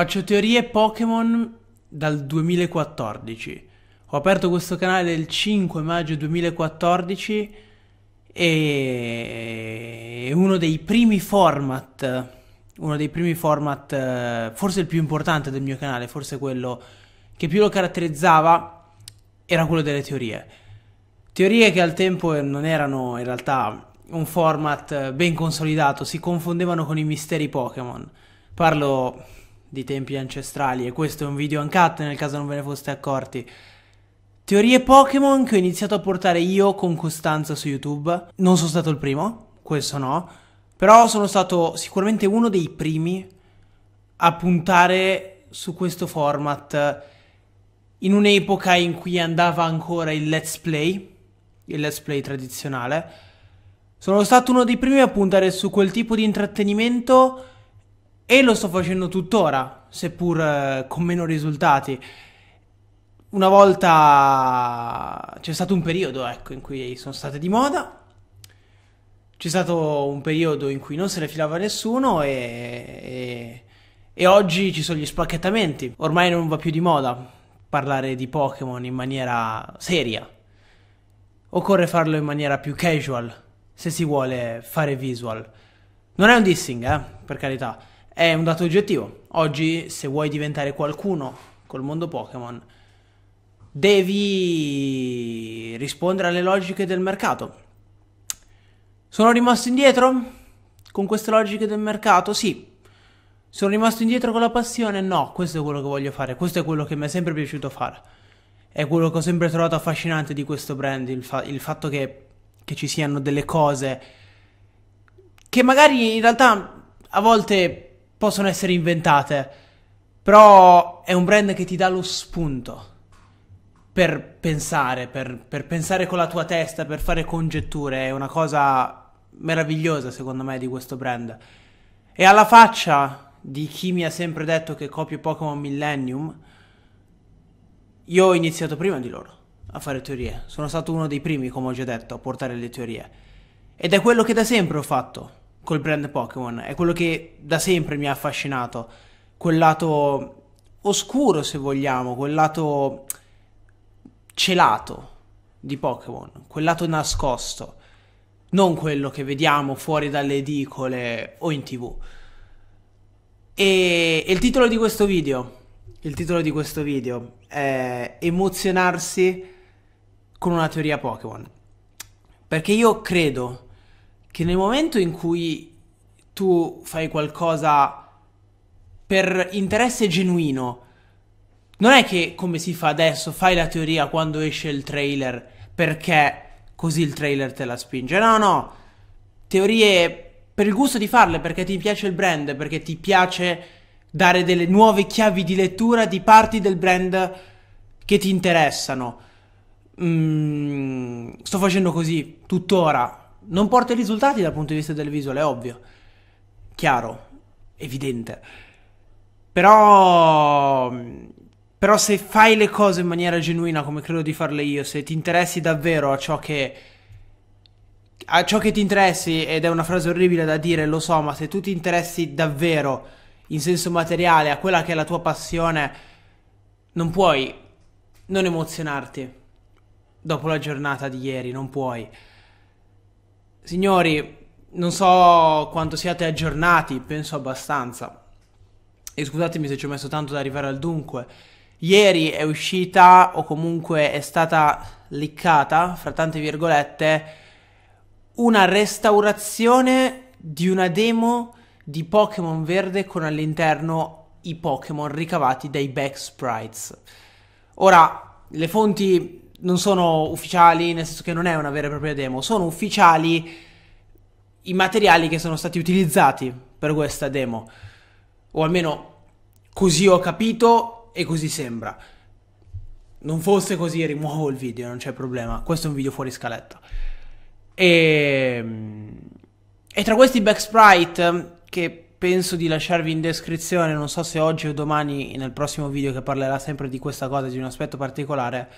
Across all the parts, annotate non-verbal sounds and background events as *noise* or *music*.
Faccio teorie Pokémon dal 2014. Ho aperto questo canale il 5 maggio 2014 e uno dei primi format, uno dei primi format, forse il più importante del mio canale, forse quello che più lo caratterizzava era quello delle teorie. Teorie che al tempo non erano in realtà un format ben consolidato, si confondevano con i misteri Pokémon. Parlo di tempi ancestrali e questo è un video uncut nel caso non ve ne foste accorti. Teorie Pokémon che ho iniziato a portare io con costanza su YouTube. Non sono stato il primo, questo no, però sono stato sicuramente uno dei primi a puntare su questo format in un'epoca in cui andava ancora il let's play, il let's play tradizionale. Sono stato uno dei primi a puntare su quel tipo di intrattenimento e lo sto facendo tuttora, seppur eh, con meno risultati. Una volta c'è stato un periodo, ecco, in cui sono state di moda. C'è stato un periodo in cui non se ne filava nessuno e, e, e oggi ci sono gli spacchettamenti. Ormai non va più di moda parlare di Pokémon in maniera seria. Occorre farlo in maniera più casual, se si vuole fare visual. Non è un dissing, eh, per carità. È un dato oggettivo. Oggi, se vuoi diventare qualcuno col mondo Pokémon, devi rispondere alle logiche del mercato. Sono rimasto indietro con queste logiche del mercato? Sì. Sono rimasto indietro con la passione? No, questo è quello che voglio fare, questo è quello che mi è sempre piaciuto fare. È quello che ho sempre trovato affascinante di questo brand, il, fa- il fatto che, che ci siano delle cose che magari in realtà a volte possono essere inventate, però è un brand che ti dà lo spunto per pensare, per, per pensare con la tua testa, per fare congetture, è una cosa meravigliosa secondo me di questo brand. E alla faccia di chi mi ha sempre detto che copio Pokémon Millennium, io ho iniziato prima di loro a fare teorie. Sono stato uno dei primi, come ho già detto, a portare le teorie. Ed è quello che da sempre ho fatto col brand Pokémon. È quello che da sempre mi ha affascinato. Quel lato oscuro, se vogliamo, quel lato celato di Pokémon, quel lato nascosto, non quello che vediamo fuori dalle edicole o in tv. E il titolo di questo video, il titolo di questo video è Emozionarsi con una teoria Pokémon. Perché io credo che nel momento in cui tu fai qualcosa per interesse genuino, non è che come si fa adesso, fai la teoria quando esce il trailer perché così il trailer te la spinge. No, no, teorie per il gusto di farle, perché ti piace il brand, perché ti piace dare delle nuove chiavi di lettura di parti del brand che ti interessano. Mm, sto facendo così tuttora non porta risultati dal punto di vista delle visual, è ovvio, chiaro, evidente. Però, però se fai le cose in maniera genuina come credo di farle io, se ti interessi davvero a ciò che a ciò che ti interessi, ed è una frase orribile da dire, lo so, ma se tu ti interessi davvero in senso materiale a quella che è la tua passione, non puoi non emozionarti dopo la giornata di ieri, non puoi. Signori, non so quanto siate aggiornati, penso abbastanza. E scusatemi se ci ho messo tanto ad arrivare al dunque. Ieri è uscita, o comunque è stata liccata, fra tante virgolette, una restaurazione di una demo di Pokémon verde con all'interno i Pokémon ricavati dai back sprites. Ora, le fonti non sono ufficiali, nel senso che non è una vera e propria demo, sono ufficiali i materiali che sono stati utilizzati per questa demo, o almeno così ho capito e così sembra. Non fosse così rimuovo il video, non c'è problema, questo è un video fuori scaletta. E, ehm, e tra questi backsprite che penso di lasciarvi in descrizione, non so se oggi o domani nel prossimo video che parlerà sempre di questa cosa, di un aspetto particolare,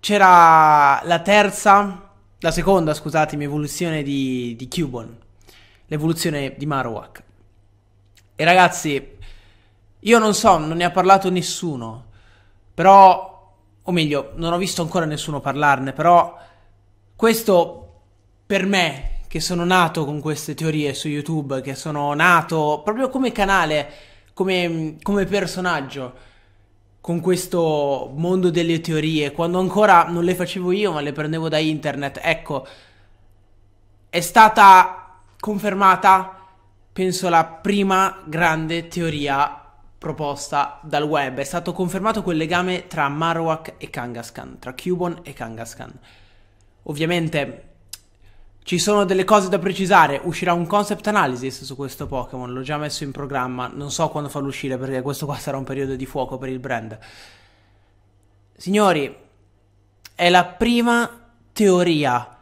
c'era la terza, la seconda, scusatemi, evoluzione di, di Cubon, l'evoluzione di Marowak. E ragazzi, io non so, non ne ha parlato nessuno, però, o meglio, non ho visto ancora nessuno parlarne, però questo per me, che sono nato con queste teorie su YouTube, che sono nato proprio come canale, come, come personaggio, con questo mondo delle teorie, quando ancora non le facevo io ma le prendevo da internet, ecco, è stata confermata, penso, la prima grande teoria proposta dal web. È stato confermato quel legame tra Marowak e Kangaskhan, tra Cubon e Kangaskhan. Ovviamente ci sono delle cose da precisare, uscirà un concept analysis su questo Pokémon, l'ho già messo in programma, non so quando farlo uscire perché questo qua sarà un periodo di fuoco per il brand. Signori, è la prima teoria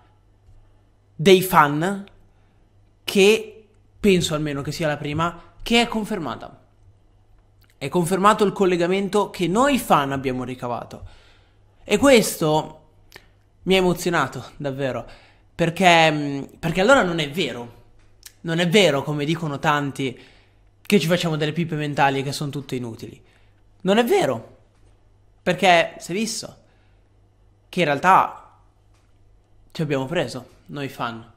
dei fan che, penso almeno che sia la prima, che è confermata. È confermato il collegamento che noi fan abbiamo ricavato. E questo mi ha emozionato, davvero. Perché, mm, perché allora non è vero. Non è vero, come dicono tanti, che ci facciamo delle pipe mentali che sono tutte inutili. Non è vero. Perché si è visto che in realtà ci abbiamo preso, noi fan.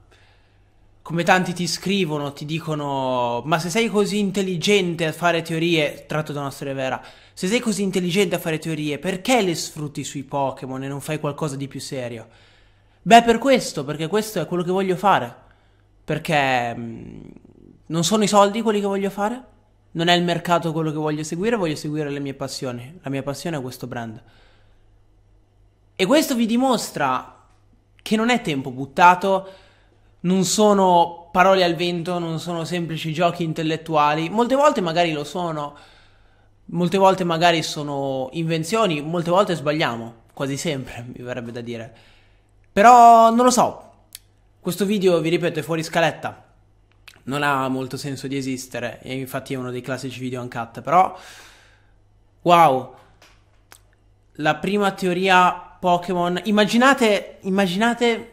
Come tanti ti scrivono, ti dicono, ma se sei così intelligente a fare teorie, tratto da una storia vera, se sei così intelligente a fare teorie, perché le sfrutti sui Pokémon e non fai qualcosa di più serio? Beh, per questo, perché questo è quello che voglio fare. Perché mh, mm, non sono i soldi quelli che voglio fare, non è il mercato quello che voglio seguire, voglio seguire le mie passioni. La mia passione è questo brand. E questo vi dimostra che non è tempo buttato, non sono parole al vento, non sono semplici giochi intellettuali. Molte volte magari lo sono, molte volte magari sono invenzioni, molte volte sbagliamo, quasi sempre *laughs* mi verrebbe da dire. Però non lo so. Questo video, vi ripeto, è fuori scaletta. Non ha molto senso di esistere. E infatti è uno dei classici video uncut. Però. Wow. La prima teoria Pokémon. Immaginate. Immaginate.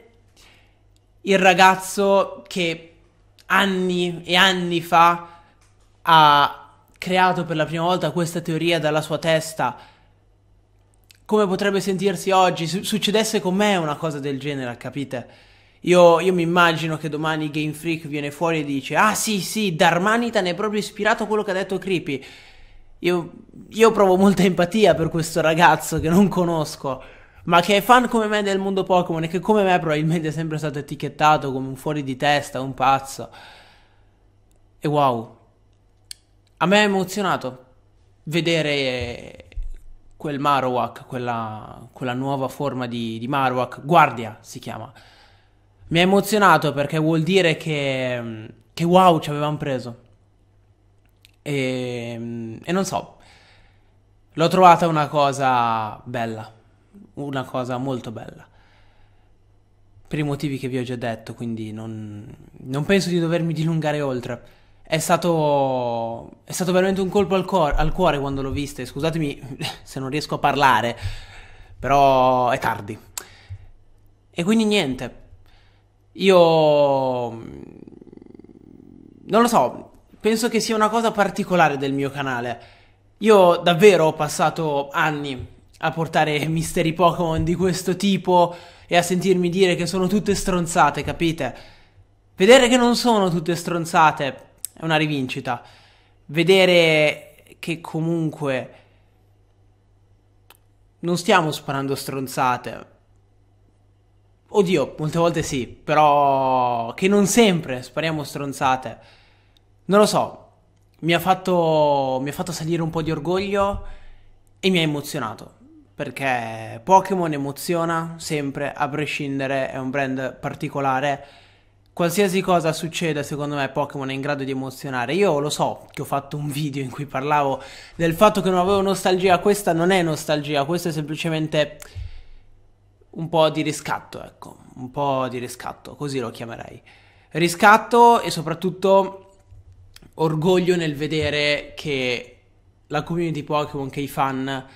Il ragazzo che anni e anni fa ha creato per la prima volta questa teoria dalla sua testa come potrebbe sentirsi oggi. Su- succedesse con me una cosa del genere, capite? Io, io mi immagino che domani Game Freak viene fuori e dice: Ah sì, sì, Darmanitan è proprio ispirato a quello che ha detto Creepy. Io, io provo molta empatia per questo ragazzo che non conosco, ma che è fan come me del mondo Pokémon e che come me probabilmente è sempre stato etichettato come un fuori di testa, un pazzo. E wow, a me ha emozionato vedere quel Marowak, quella, quella nuova forma di, di, Marowak, Guardia si chiama. Mi ha emozionato perché vuol dire che, che wow ci avevamo preso. E, e non so, l'ho trovata una cosa bella, una cosa molto bella per i motivi che vi ho già detto, quindi non, non, penso di dovermi dilungare oltre. È stato, è stato veramente un colpo al, cor- al cuore quando l'ho vista. Scusatemi *laughs* se non riesco a parlare, però è tardi. E quindi niente. Io... Mm, non lo so, penso che sia una cosa particolare del mio canale. Io davvero ho passato anni a portare *laughs* misteri Pokémon di questo tipo e a sentirmi dire che sono tutte stronzate, capite? Vedere che non sono tutte stronzate è una rivincita. Vedere che comunque non stiamo sparando stronzate. Oddio, molte volte sì, però che non sempre spariamo stronzate. Non lo so, mi ha fatto, mi ha fatto salire un po' di orgoglio e mi ha emozionato. Perché Pokémon emoziona sempre, a prescindere, è un brand particolare Qualsiasi cosa succeda, secondo me Pokémon è in grado di emozionare. Io lo so che ho fatto un video in cui parlavo del fatto che non avevo nostalgia, questa non è nostalgia, questo è semplicemente un po' di riscatto, ecco, un po' di riscatto, così lo chiamerei. Riscatto e soprattutto orgoglio nel vedere che la community Pokémon, che i fan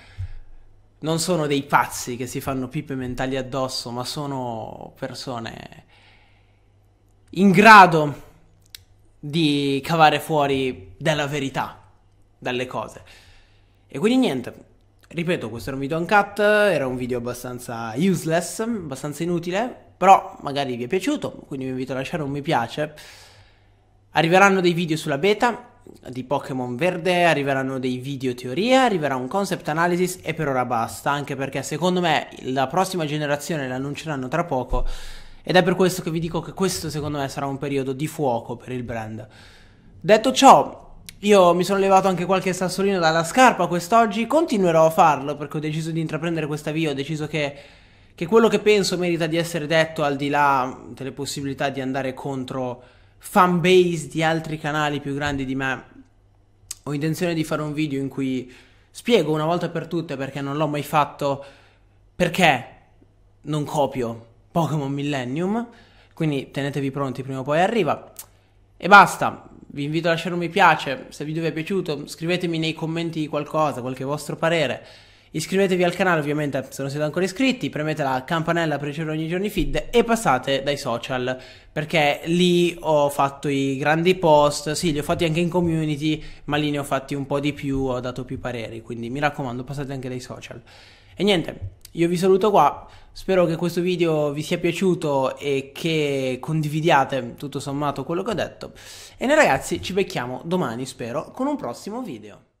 non sono dei pazzi che si fanno pippe mentali addosso, ma sono persone in grado di cavare fuori della verità dalle cose. E quindi niente, ripeto, questo era un video uncut, era un video abbastanza useless, abbastanza inutile, però magari vi è piaciuto, quindi vi invito a lasciare un mi piace. Arriveranno dei video sulla beta di Pokémon Verde, arriveranno dei video teoria, arriverà un concept analysis e per ora basta, anche perché secondo me la prossima generazione l'annunceranno tra poco ed è per questo che vi dico che questo secondo me sarà un periodo di fuoco per il brand. Detto ciò, io mi sono levato anche qualche sassolino dalla scarpa quest'oggi, continuerò a farlo perché ho deciso di intraprendere questa via, ho deciso che, che quello che penso merita di essere detto al di là delle possibilità di andare contro fanbase di altri canali più grandi di me. Ho intenzione di fare un video in cui spiego una volta per tutte perché non l'ho mai fatto, perché non copio Pokémon Millennium, quindi tenetevi pronti, prima o poi arriva. E basta, vi invito a lasciare un mi piace, se il video vi è piaciuto scrivetemi nei commenti qualcosa, qualche vostro parere. Iscrivetevi al canale ovviamente se non siete ancora iscritti, premete la campanella per ricevere ogni giorno i feed e passate dai social perché lì ho fatto i grandi post, sì li ho fatti anche in community ma lì ne ho fatti un po' di più, ho dato più pareri quindi mi raccomando passate anche dai social. E niente, io vi saluto qua, spero che questo video vi sia piaciuto e che condividiate tutto sommato quello che ho detto. E noi ragazzi ci becchiamo domani, spero, con un prossimo video.